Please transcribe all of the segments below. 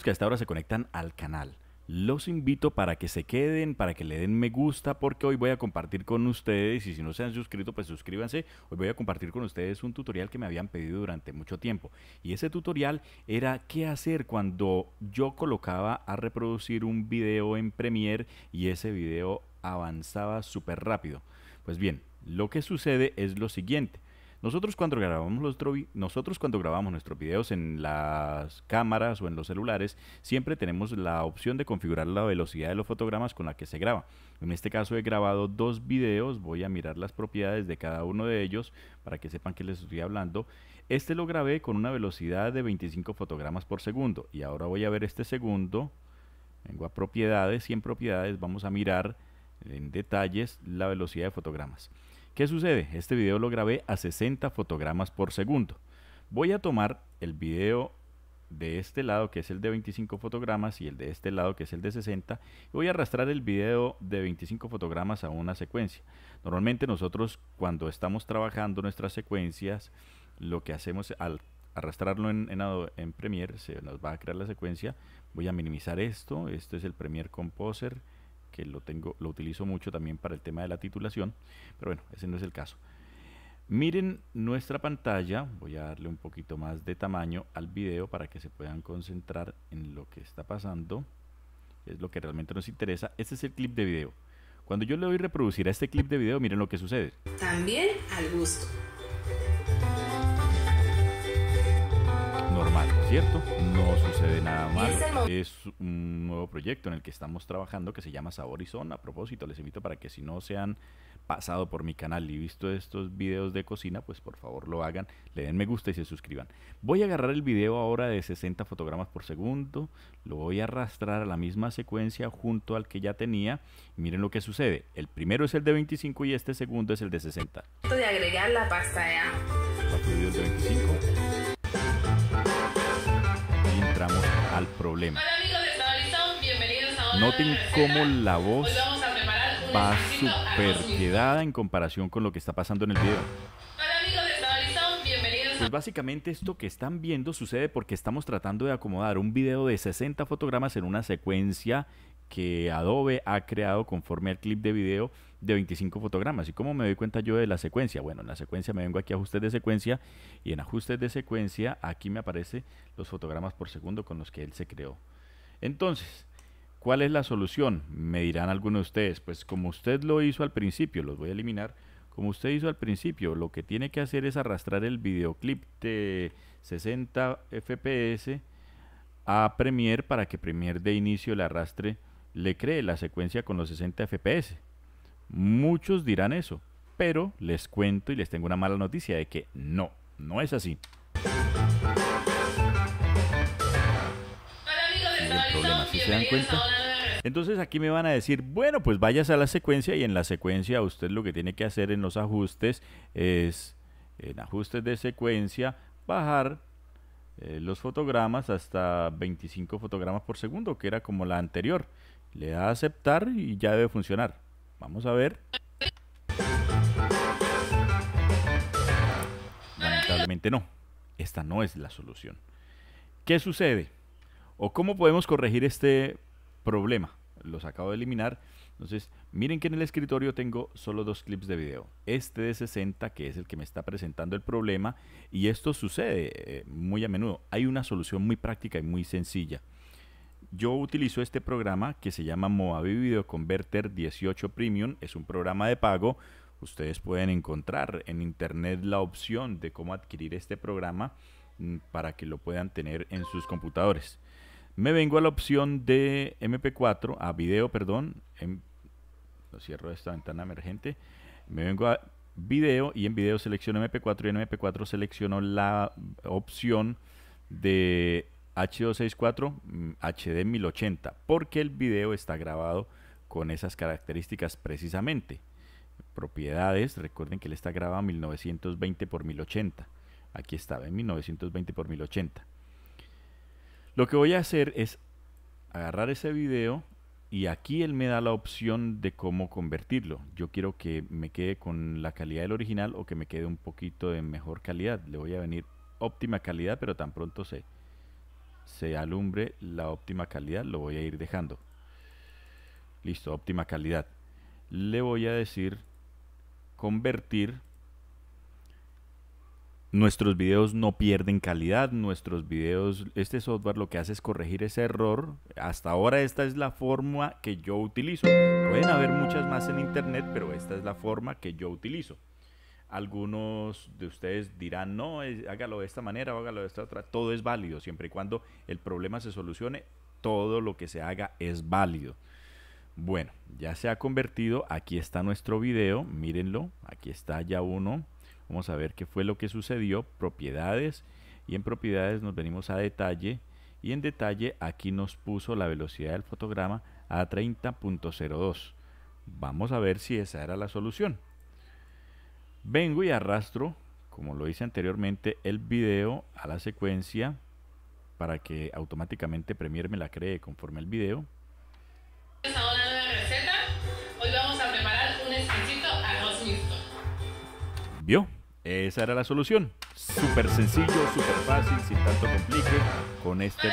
que hasta ahora se conectan al canal. Los invito para que se queden, para que le den me gusta, porque hoy voy a compartir con ustedes, y si no se han suscrito, pues suscríbanse, hoy voy a compartir con ustedes un tutorial que me habían pedido durante mucho tiempo. Y ese tutorial era qué hacer cuando yo colocaba a reproducir un video en Premiere y ese video avanzaba súper rápido. Pues bien, lo que sucede es lo siguiente. Nosotros cuando grabamos nuestros videos en las cámaras o en los celulares, siempre tenemos la opción de configurar la velocidad de los fotogramas con la que se graba. En este caso he grabado dos videos, voy a mirar las propiedades de cada uno de ellos para que sepan que les estoy hablando. Este lo grabé con una velocidad de 25 fotogramas por segundo y ahora voy a ver este segundo. Vengo a propiedades y en propiedades vamos a mirar en detalles la velocidad de fotogramas. ¿Qué sucede? Este video lo grabé a 60 fotogramas por segundo. Voy a tomar el video de este lado que es el de 25 fotogramas y el de este lado que es el de 60 voy a arrastrar el video de 25 fotogramas a una secuencia normalmente nosotros cuando estamos trabajando nuestras secuencias lo que hacemos al arrastrarlo en, Premiere se nos va a crear la secuencia voy a minimizar esto, Este es el Premiere Composer que lo, tengo, lo utilizo mucho también para el tema de la titulación, pero bueno, ese no es el caso. Miren nuestra pantalla, voy a darle un poquito más de tamaño al video para que se puedan concentrar en lo que está pasando, es lo que realmente nos interesa. Este es el clip de video. Cuando yo le doy reproducir a este clip de video, miren lo que sucede. También al gusto. no sucede nada mal Es un nuevo proyecto en el que estamos trabajando que se llama Sabor y Son. A propósito, les invito para que si no se han pasado por mi canal y visto estos videos de cocina, pues por favor lo hagan, le den me gusta y se suscriban. Voy a agarrar el video ahora de 60 fotogramas por segundo, lo voy a arrastrar a la misma secuencia junto al que ya tenía. miren lo que sucede. El primero es el de 25 y este segundo es el de 60. agregar la pasta ¿eh? problema. Noten cómo la voz va super quedada en comparación con lo que está pasando en el video. Pues básicamente esto que están viendo sucede porque estamos tratando de acomodar un video de 60 fotogramas en una secuencia que Adobe ha creado conforme al clip de video de 25 fotogramas. ¿Y cómo me doy cuenta yo de la secuencia? Bueno, en la secuencia me vengo aquí a ajustes de secuencia y en ajustes de secuencia aquí me aparecen los fotogramas por segundo con los que él se creó. Entonces, ¿cuál es la solución? Me dirán algunos de ustedes, pues como usted lo hizo al principio, los voy a eliminar, como usted hizo al principio, lo que tiene que hacer es arrastrar el videoclip de 60 fps a Premiere para que Premiere de inicio le arrastre le cree la secuencia con los 60 FPS. Muchos dirán eso, pero les cuento y les tengo una mala noticia de que no, no es así. Entonces aquí me van a decir, bueno, pues vayas a la secuencia y en la secuencia usted lo que tiene que hacer en los ajustes es, en ajustes de secuencia, bajar eh, los fotogramas hasta 25 fotogramas por segundo, que era como la anterior. Le da a aceptar y ya debe funcionar. Vamos a ver. Lamentablemente no. Esta no es la solución. ¿Qué sucede? ¿O cómo podemos corregir este problema? Los acabo de eliminar. Entonces, miren que en el escritorio tengo solo dos clips de video. Este de 60, que es el que me está presentando el problema, y esto sucede eh, muy a menudo. Hay una solución muy práctica y muy sencilla yo utilizo este programa que se llama Moavi Video Converter 18 Premium. Es un programa de pago. Ustedes pueden encontrar en internet la opción de cómo adquirir este programa mm, para que lo puedan tener en sus computadores. Me vengo a la opción de MP4, a video, perdón. En, em, lo cierro esta ventana emergente. Me vengo a video y en video selecciono MP4 y en MP4 selecciono la opción de H264 HD 1080 porque el video está grabado con esas características precisamente. Propiedades, recuerden que él está grabado a 1920 x 1080. Aquí estaba en 1920 x 1080. Lo que voy a hacer es agarrar ese video y aquí él me da la opción de cómo convertirlo. Yo quiero que me quede con la calidad del original o que me quede un poquito de mejor calidad. Le voy a venir óptima calidad, pero tan pronto se, se alumbre la óptima calidad, lo voy a ir dejando. Listo, óptima calidad. Le voy a decir convertir. Nuestros videos no pierden calidad, nuestros videos, este software lo que hace es corregir ese error. Hasta ahora esta es la forma que yo utilizo. Pueden haber muchas más en internet, pero esta es la forma que yo utilizo. Algunos de ustedes dirán, no, hágalo de esta manera o hágalo de esta otra. Todo es válido, siempre y cuando el problema se solucione, todo lo que se haga es válido. Bueno, ya se ha convertido, aquí está nuestro video, mírenlo, aquí está ya uno. Vamos a ver qué fue lo que sucedió, propiedades, y en propiedades nos venimos a detalle, y en detalle aquí nos puso la velocidad del fotograma a 30.02. Vamos a ver si esa era la solución vengo y arrastro, como lo hice anteriormente, el video a la secuencia para que automáticamente Premiere me la cree conforme el video. receta. Hoy vamos a preparar un ¿Vio? Esa era la solución. Súper sencillo, súper fácil, sin tanto complique. Con este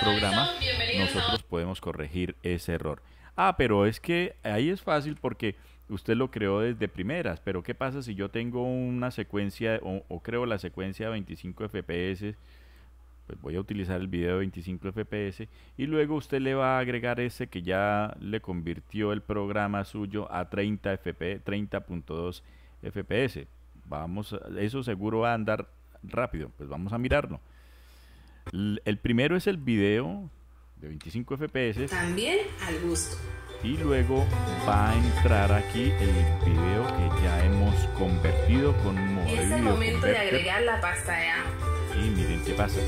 programa nosotros podemos corregir ese error. Ah, pero es que ahí es fácil porque usted lo creó desde primeras, pero ¿qué pasa si yo tengo una secuencia o, creo la secuencia de 25 FPS? Pues voy a utilizar el video de 25 FPS y luego usted le va a agregar ese que ya le convirtió el programa suyo a 30 FPS, 30.2 FPS. Vamos, eso seguro va a andar rápido, pues vamos a mirarlo. El primero es el video de 25 FPS. También al gusto y luego va a entrar aquí el video que ya hemos convertido con modo Es el momento de agregar la pasta ya. Y miren qué pasa.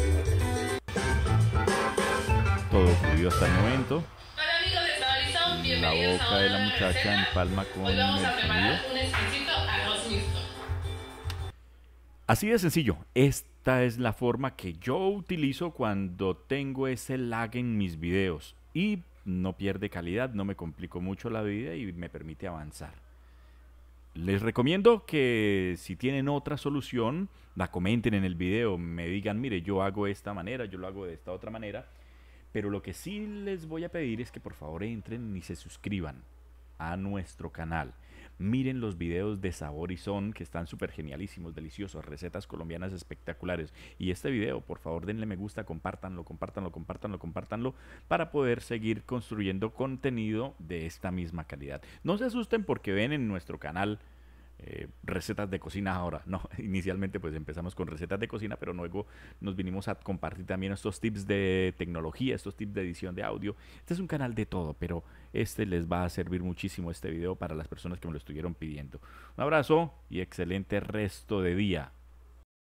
Todo fluido hasta el momento. Hola amigos de bienvenidos La boca de la muchacha en palma con Hoy vamos a preparar un arroz mixto. Así de sencillo, esta es la forma que yo utilizo cuando tengo ese lag en mis videos y no pierde calidad, no me complico mucho la vida y me permite avanzar. Les recomiendo que si tienen otra solución, la comenten en el video, me digan, mire, yo hago de esta manera, yo lo hago de esta otra manera, pero lo que sí les voy a pedir es que por favor entren y se suscriban a nuestro canal miren los videos de Sabor y Son, que están súper genialísimos, deliciosos, recetas colombianas espectaculares. Y este video, por favor, denle me gusta, compártanlo, compártanlo, compártanlo, compártanlo, para poder seguir construyendo contenido de esta misma calidad. No se asusten porque ven en nuestro canal eh, recetas de cocina ahora. No, inicialmente pues empezamos con recetas de cocina, pero luego nos vinimos a compartir también estos tips de tecnología, estos tips de edición de audio. Este es un canal de todo, pero este les va a servir muchísimo este video para las personas que me lo estuvieron pidiendo. Un abrazo y excelente resto de día.